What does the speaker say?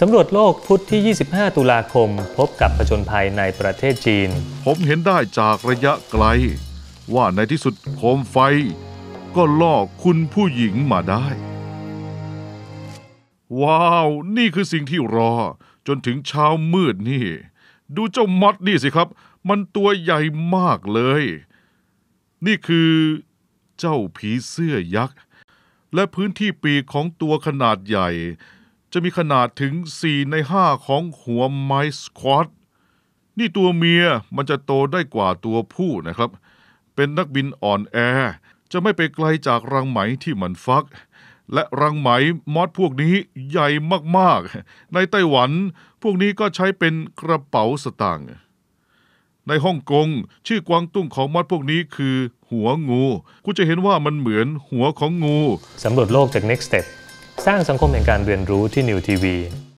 สำรวจโลกพุทธที่ 25 ตุลาคมพบกับผจญภัยในประเทศจีน ผมเห็นได้จากระยะไกล ว่าในที่สุดโคมไฟ ก็ล่อคุณผู้หญิงมาได้ ว้าว นี่คือสิ่งที่รอจนถึงเช้ามืดนี่ ดูเจ้ามอดนี่สิครับ มันตัวใหญ่มากเลย นี่คือเจ้าผีเสื้อยักษ์ และพื้นที่ปีกของตัวขนาดใหญ่จะมีขนาดถึง 4 ใน5ของหัวไม้สควอตนี่ตัวเมียมันจะโตได้กว่าตัวผู้นะครับ เป็นนักบินอ่อนแอ จะไม่ไปไกลจากรังไหมที่มันฟัก และรังไหมมอดพวกนี้ใหญ่มากๆ ในไต้หวันพวกนี้ก็ใช้เป็นกระเป๋าสตางค์ ในฮ่องกงชื่อกวางตุ้งของมอดพวกนี้คือ หัวงู คุณจะเห็นว่ามันเหมือนหัวของงูสำรวจโลกจาก next step สร้างสังคมแห่งการเรียนรู้ที่นิวทีวี